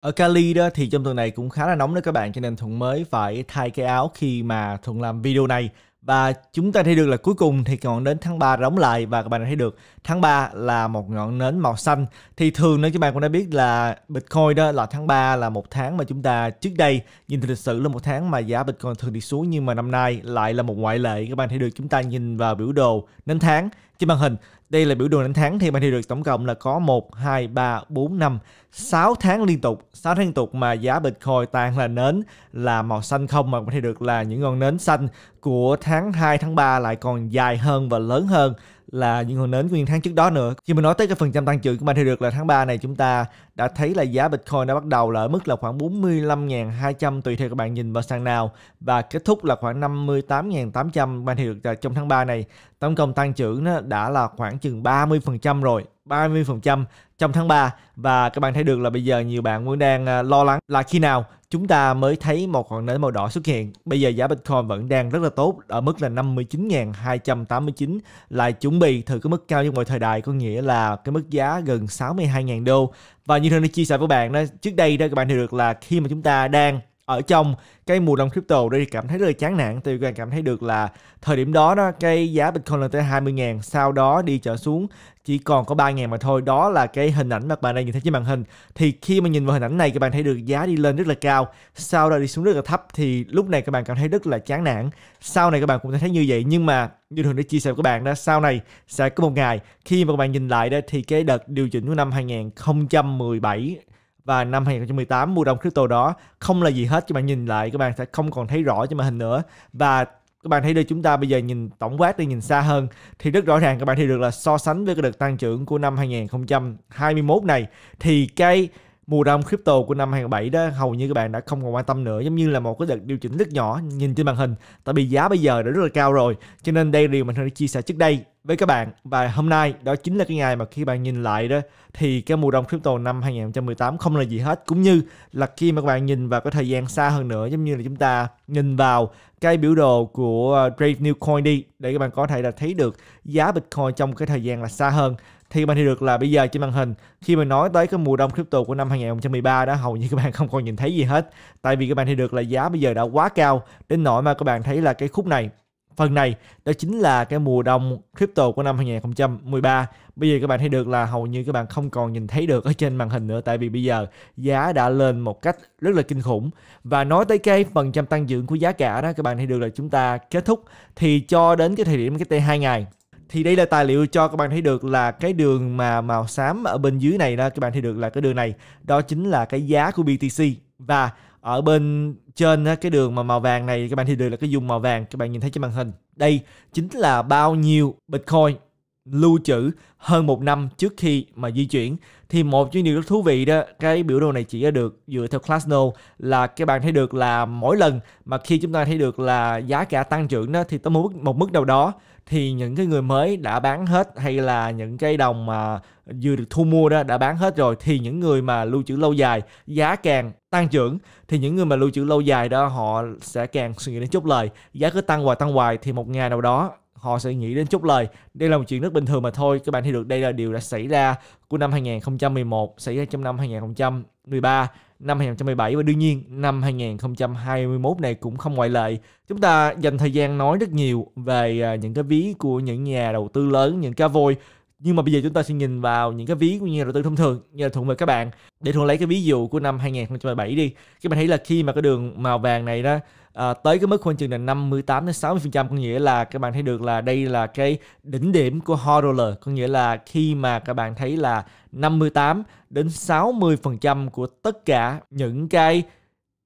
ở Cali đó thì trong tuần này cũng khá là nóng đó các bạn cho nên Thuận mới phải thay cái áo khi mà Thuận làm video này và chúng ta thấy được là cuối cùng thì ngọn nến tháng 3 đóng lại và các bạn đã thấy được tháng 3 là một ngọn nến màu xanh thì thường nếu các bạn cũng đã biết là Bitcoin đó là tháng 3 là một tháng mà chúng ta trước đây nhìn từ lịch sử là một tháng mà giá Bitcoin thường đi xuống nhưng mà năm nay lại là một ngoại lệ các bạn thấy được chúng ta nhìn vào biểu đồ nến tháng trên màn hình đây là biểu đồ nến tháng thì bạn thấy được tổng cộng là có 1, 2, 3, 4, 5, 6 tháng liên tục 6 tháng liên tục mà giá Bitcoin tan là nến là màu xanh không mà bạn thấy được là những ngọn nến xanh của tháng 2, tháng 3 lại còn dài hơn và lớn hơn là những hồi nến của những tháng trước đó nữa. Khi mình nói tới cái phần trăm tăng trưởng của thì được là tháng 3 này chúng ta đã thấy là giá Bitcoin đã bắt đầu là ở mức là khoảng 45.200 tùy theo các bạn nhìn vào sàn nào và kết thúc là khoảng 58.800 thì được là trong tháng 3 này. Tổng cộng tăng trưởng nó đã là khoảng chừng 30% rồi. 30% trong tháng 3 và các bạn thấy được là bây giờ nhiều bạn vẫn đang à, lo lắng là khi nào chúng ta mới thấy một ngọn nến màu đỏ xuất hiện. Bây giờ giá Bitcoin vẫn đang rất là tốt ở mức là 59.289 lại chuẩn bị thử cái mức cao nhất mọi thời đại có nghĩa là cái mức giá gần 62.000 đô. Và như thường đã chia sẻ với bạn đó, trước đây đó các bạn hiểu được là khi mà chúng ta đang ở trong cái mùa đông crypto đây cảm thấy rất là chán nản thì các cảm thấy được là thời điểm đó đó cái giá Bitcoin lên tới 20.000 sau đó đi trở xuống chỉ còn có 3.000 mà thôi đó là cái hình ảnh mà các bạn đang nhìn thấy trên màn hình thì khi mà nhìn vào hình ảnh này các bạn thấy được giá đi lên rất là cao sau đó đi xuống rất là thấp thì lúc này các bạn cảm thấy rất là chán nản sau này các bạn cũng thấy như vậy nhưng mà như thường để chia sẻ với các bạn đó sau này sẽ có một ngày khi mà các bạn nhìn lại đó thì cái đợt điều chỉnh của năm 2017 và năm 2018 mua đồng crypto đó không là gì hết các bạn nhìn lại các bạn sẽ không còn thấy rõ trên màn hình nữa và các bạn thấy đây chúng ta bây giờ nhìn tổng quát đi nhìn xa hơn thì rất rõ ràng các bạn thấy được là so sánh với cái đợt tăng trưởng của năm 2021 này thì cái mùa đông crypto của năm 2007 đó hầu như các bạn đã không còn quan tâm nữa giống như là một cái đợt điều chỉnh rất nhỏ nhìn trên màn hình tại vì giá bây giờ đã rất là cao rồi cho nên đây là điều mình đã chia sẻ trước đây với các bạn và hôm nay đó chính là cái ngày mà khi bạn nhìn lại đó thì cái mùa đông crypto năm 2018 không là gì hết cũng như là khi mà các bạn nhìn vào cái thời gian xa hơn nữa giống như là chúng ta nhìn vào cái biểu đồ của Brave New Coin đi để các bạn có thể là thấy được giá Bitcoin trong cái thời gian là xa hơn thì bạn thấy được là bây giờ trên màn hình khi mà nói tới cái mùa đông crypto của năm 2013 đó hầu như các bạn không còn nhìn thấy gì hết tại vì các bạn thấy được là giá bây giờ đã quá cao đến nỗi mà các bạn thấy là cái khúc này phần này đó chính là cái mùa đông crypto của năm 2013 bây giờ các bạn thấy được là hầu như các bạn không còn nhìn thấy được ở trên màn hình nữa tại vì bây giờ giá đã lên một cách rất là kinh khủng và nói tới cái phần trăm tăng trưởng của giá cả đó các bạn thấy được là chúng ta kết thúc thì cho đến cái thời điểm cái t hai ngày thì đây là tài liệu cho các bạn thấy được là cái đường mà màu xám ở bên dưới này đó các bạn thấy được là cái đường này đó chính là cái giá của BTC và ở bên trên cái đường mà màu vàng này các bạn thấy được là cái dùng màu vàng các bạn nhìn thấy trên màn hình đây chính là bao nhiêu Bitcoin lưu trữ hơn một năm trước khi mà di chuyển thì một chuyên điều rất thú vị đó cái biểu đồ này chỉ ra được dựa theo Classno là các bạn thấy được là mỗi lần mà khi chúng ta thấy được là giá cả tăng trưởng đó thì tới một mức, một mức nào đó thì những cái người mới đã bán hết hay là những cái đồng mà vừa được thu mua đó đã bán hết rồi thì những người mà lưu trữ lâu dài giá càng tăng trưởng thì những người mà lưu trữ lâu dài đó họ sẽ càng suy nghĩ đến chút lời giá cứ tăng hoài tăng hoài thì một ngày nào đó họ sẽ nghĩ đến chút lời. Đây là một chuyện rất bình thường mà thôi. Các bạn thấy được đây là điều đã xảy ra của năm 2011, xảy ra trong năm 2013 năm 2017 và đương nhiên năm 2021 này cũng không ngoại lệ. Chúng ta dành thời gian nói rất nhiều về à, những cái ví của những nhà đầu tư lớn, những cá voi nhưng mà bây giờ chúng ta sẽ nhìn vào những cái ví của nhà đầu tư thông thường như là thuận về các bạn để thuận lấy cái ví dụ của năm 2017 đi các bạn thấy là khi mà cái đường màu vàng này đó à, tới cái mức khoảng chừng là 58 đến 60% có nghĩa là các bạn thấy được là đây là cái đỉnh điểm của hodler có nghĩa là khi mà các bạn thấy là 58 đến 60% của tất cả những cái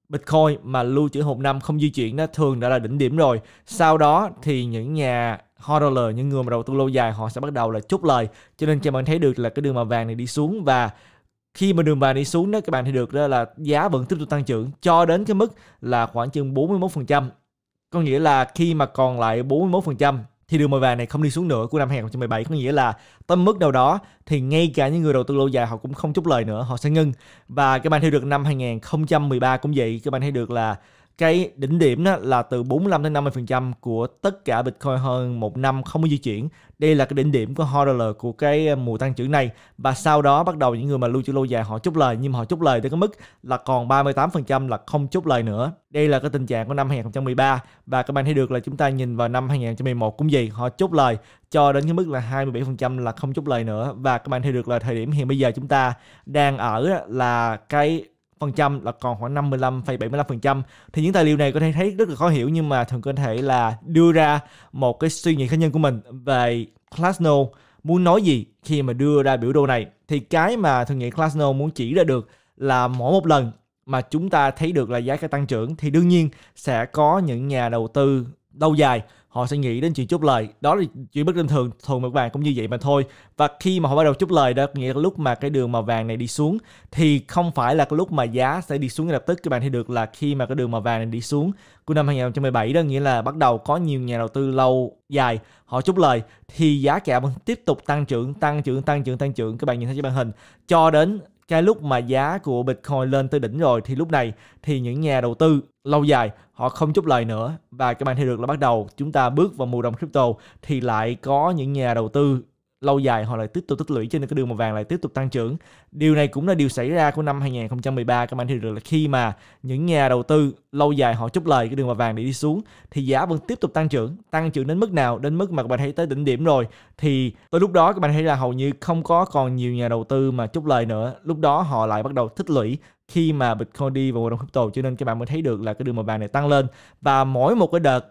Bitcoin mà lưu trữ hộp năm không di chuyển nó thường đã là đỉnh điểm rồi. Sau đó thì những nhà hodler, những người mà đầu tư lâu dài họ sẽ bắt đầu là chốt lời. Cho nên các bạn thấy được là cái đường màu vàng này đi xuống và khi mà đường vàng đi xuống đó các bạn thì được ra là giá vẫn tiếp tục tăng trưởng cho đến cái mức là khoảng chừng 41%. Có nghĩa là khi mà còn lại 41% thì đường màu vàng này không đi xuống nữa của năm 2017 có nghĩa là tâm mức nào đó thì ngay cả những người đầu tư lâu dài họ cũng không chút lời nữa họ sẽ ngưng và các bạn thấy được năm 2013 cũng vậy các bạn thấy được là cái đỉnh điểm đó là từ 45 đến 50% của tất cả Bitcoin hơn một năm không có di chuyển. Đây là cái đỉnh điểm của HODL của cái ờ, mùa tăng trưởng này và sau đó bắt đầu những người mà lưu trữ lâu dài họ chốt lời nhưng mà họ chốt lời tới cái mức là còn 38% là không chốt lời nữa. Đây là cái tình trạng của năm 2013 và các bạn thấy được là chúng ta nhìn vào năm 2011 cũng gì họ chốt lời cho đến cái mức là 27% là không chốt lời nữa và các bạn thấy được là thời điểm hiện bây giờ chúng ta đang ở là cái 5% là còn khoảng 55,75% thì những tài liệu này có thể thấy rất là khó hiểu nhưng mà thường có thể là đưa ra một cái suy nghĩ cá nhân của mình về Klasno muốn nói gì khi mà đưa ra biểu đồ này thì cái mà thường nghĩ Klasno muốn chỉ ra được là mỗi một lần mà chúng ta thấy được là giá cả tăng trưởng thì đương nhiên sẽ có những nhà đầu tư lâu dài họ sẽ nghĩ đến chuyện chốt lời đó là chuyện bất bình thường thường mà các bạn cũng như vậy mà thôi và khi mà họ bắt đầu chốt lời đó nghĩa là lúc mà cái đường màu vàng này đi xuống thì không phải là cái lúc mà giá sẽ đi xuống ngay lập tức các bạn thấy được là khi mà cái đường màu vàng này đi xuống của năm 2017 đó nghĩa là bắt đầu có nhiều nhà đầu tư lâu dài họ chốt lời thì giá cả vẫn tiếp tục tăng trưởng tăng trưởng tăng trưởng tăng trưởng các bạn nhìn thấy trên màn hình cho đến cái lúc mà giá của Bitcoin lên tới đỉnh rồi thì lúc này thì những nhà đầu tư lâu dài họ không chút lời nữa và các bạn thấy được là bắt đầu chúng ta bước vào mùa đông crypto thì lại có những nhà đầu tư lâu dài họ lại tiếp tục tích lũy trên cái đường màu vàng lại tiếp tục tăng trưởng. Điều này cũng là điều xảy ra của năm 2013 các bạn thấy được là khi mà những nhà đầu tư lâu dài họ chốt lời cái đường màu vàng để đi xuống thì giá vẫn tiếp tục tăng trưởng, tăng trưởng đến mức nào? Đến mức mà các bạn thấy tới đỉnh điểm rồi thì tới lúc đó các bạn thấy là hầu như không có còn nhiều nhà đầu tư mà chốt lời nữa. Lúc đó họ lại bắt đầu tích lũy khi mà Bitcoin đi vào đồng crypto cho nên các bạn mới thấy được là cái đường màu vàng này tăng lên và mỗi một cái đợt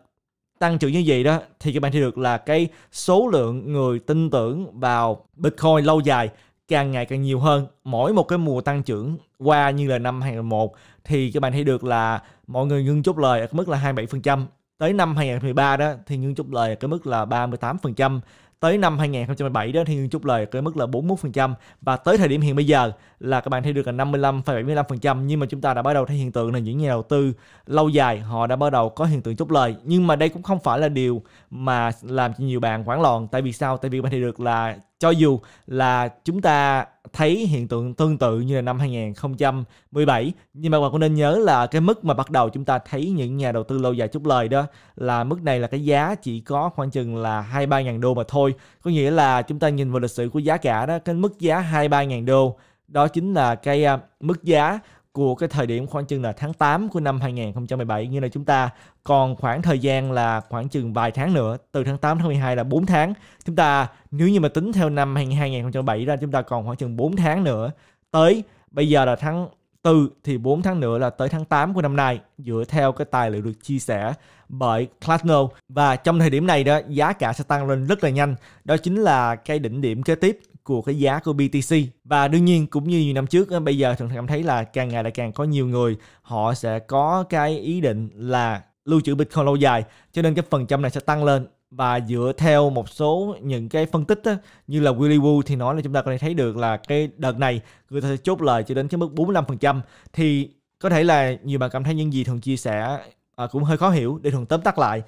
tăng trưởng như vậy đó thì các bạn thấy được là cái số lượng người tin tưởng vào Bitcoin lâu dài càng ngày càng nhiều hơn. Mỗi một cái mùa tăng trưởng qua như là năm 2011 thì các bạn thấy được là mọi người ngưng chốt lời ở mức là 27%. Tới năm 2013 đó thì ngưng chốt lời ở cái mức là 38% tới năm 2017 đó thì chốt lời cái mức là 41% và tới thời điểm hiện bây giờ là các bạn thấy được là 55,75% nhưng mà chúng ta đã bắt đầu thấy hiện tượng là những nhà đầu tư lâu dài họ đã bắt đầu có hiện tượng chốt lời nhưng mà đây cũng không phải là điều mà làm cho nhiều bạn hoảng loạn tại vì sao tại vì bạn thấy được là cho dù là chúng ta thấy hiện tượng tương tự như là năm 2017 nhưng mà bạn cũng nên nhớ là cái mức mà bắt đầu chúng ta thấy những nhà đầu tư lâu dài chút lời đó là mức này là cái giá chỉ có khoảng chừng là 2 3 ngàn đô mà thôi có nghĩa là chúng ta nhìn vào lịch sử của giá cả đó cái mức giá 2 3 ngàn đô đó chính là cái à, mức giá của cái thời điểm khoảng chừng là tháng 8 của năm 2017 như là chúng ta còn khoảng thời gian là khoảng chừng vài tháng nữa từ tháng 8 tháng 12 là 4 tháng chúng ta nếu như mà tính theo năm 2017 ra chúng ta còn khoảng chừng 4 tháng nữa tới bây giờ là tháng 4 thì 4 tháng nữa là tới tháng 8 của năm nay dựa theo cái tài liệu được chia sẻ bởi Clarkno và trong thời điểm này đó giá cả sẽ tăng lên rất là nhanh đó chính là cái đỉnh điểm kế tiếp của cái giá của BTC và đương nhiên cũng như nhiều năm trước bây giờ thường cảm thấy là càng ngày lại càng có nhiều người họ sẽ có cái ý định là lưu trữ Bitcoin lâu dài cho nên cái phần trăm này sẽ tăng lên và dựa theo một số những cái phân tích á, như là Willy Woo thì nói là chúng ta có thể thấy được là cái đợt này người ta sẽ chốt lời cho đến cái mức 45% thì có thể là nhiều bạn cảm thấy những gì thường chia sẻ à, cũng hơi khó hiểu để thường tóm tắt lại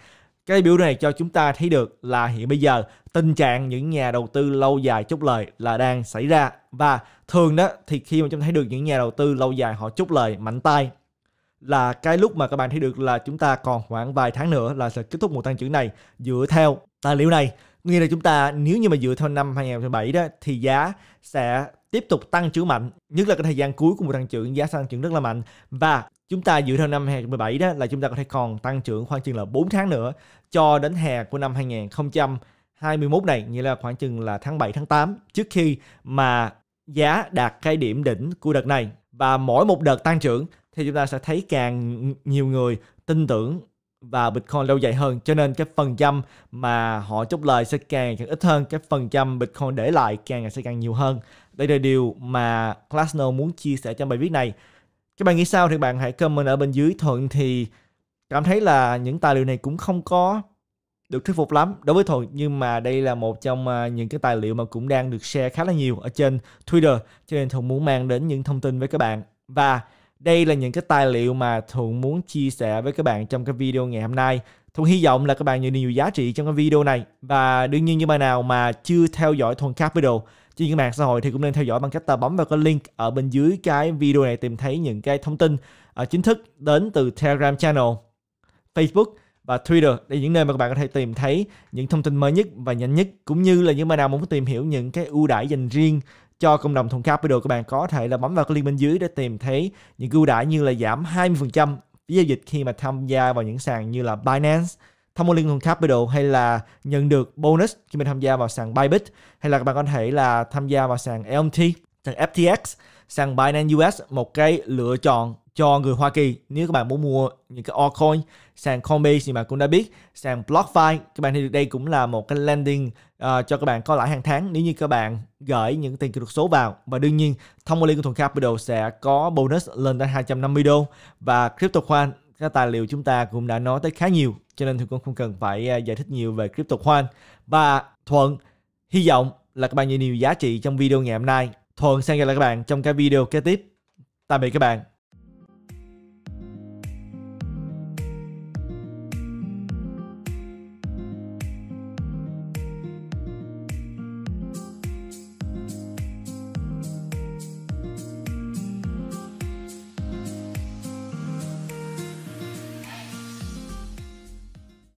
cái biểu này cho chúng ta thấy được là hiện bây giờ tình trạng những nhà đầu tư lâu dài chốt lời là đang xảy ra và thường đó thì khi mà chúng ta thấy được những nhà đầu tư lâu dài họ chốt lời mạnh tay là cái lúc mà các bạn thấy được là chúng ta còn khoảng vài tháng nữa là sẽ kết thúc mùa tăng trưởng này dựa theo tài liệu này nghĩa là chúng ta nếu như mà dựa theo năm 2017 đó thì giá sẽ tiếp tục tăng trưởng mạnh nhất là cái thời gian cuối của mùa tăng trưởng giá tăng trưởng rất là mạnh và chúng ta dự theo năm 2017 đó là chúng ta có thể còn tăng trưởng khoảng chừng là 4 tháng nữa cho đến hè của năm 2021 này, nghĩa là khoảng chừng là tháng 7 tháng 8 trước khi mà giá đạt cái điểm đỉnh của đợt này và mỗi một đợt tăng trưởng thì chúng ta sẽ thấy càng nhiều người tin tưởng và Bitcoin lâu dài hơn cho nên cái phần trăm mà họ chốt lời sẽ càng càng ít hơn cái phần trăm Bitcoin để lại càng sẽ càng nhiều hơn đây là điều mà Klasno muốn chia sẻ trong bài viết này các bạn nghĩ sao thì bạn hãy comment ở bên dưới thuận thì cảm thấy là những tài liệu này cũng không có được thuyết phục lắm đối với thuận nhưng mà đây là một trong à, những cái tài liệu mà cũng đang được share khá là nhiều ở trên twitter cho nên thuận muốn mang đến những thông tin với các bạn và đây là những cái tài liệu mà thuận muốn chia sẻ với các bạn trong cái video ngày hôm nay thuận hy vọng là các bạn nhận được nhiều giá trị trong cái video này và đương nhiên như bài nào mà chưa theo dõi thuận capital chuyên mạng xã hội thì cũng nên theo dõi bằng cách ta bấm vào cái link ở bên dưới cái video này tìm thấy những cái thông tin à, chính thức đến từ Telegram channel, Facebook và Twitter để những nơi mà các bạn có thể tìm thấy những thông tin mới nhất và nhanh nhất cũng như là những bạn nào muốn tìm hiểu những cái ưu đãi dành riêng cho cộng đồng thùng video các bạn có thể là bấm vào cái link bên dưới để tìm thấy những ưu đãi như là giảm 20% phí giao dịch khi mà tham gia vào những sàn như là Binance tham ô liên hồn capital hay là nhận được bonus khi mình tham gia vào sàn Bybit hay là các bạn có thể là tham gia vào sàn LMT, sàn FTX, sàn Binance US một cái lựa chọn cho người Hoa Kỳ nếu các bạn muốn mua những cái altcoin sàn Coinbase thì bạn cũng đã biết sàn BlockFi các bạn thấy được đây cũng là một cái landing uh, ờ, cho các bạn có lãi hàng tháng nếu như các bạn gửi những tiền kỹ thuật số vào và đương nhiên thông qua liên thông thuận capital sẽ có bonus lên tới 250 đô và crypto các tài liệu chúng ta cũng đã nói tới khá nhiều cho nên thì cũng không cần phải à, giải thích nhiều về crypto khoan và thuận hy vọng là các bạn nhận nhiều giá trị trong video ngày hôm nay thuận sẽ gặp lại các bạn trong cái video kế tiếp tạm biệt các bạn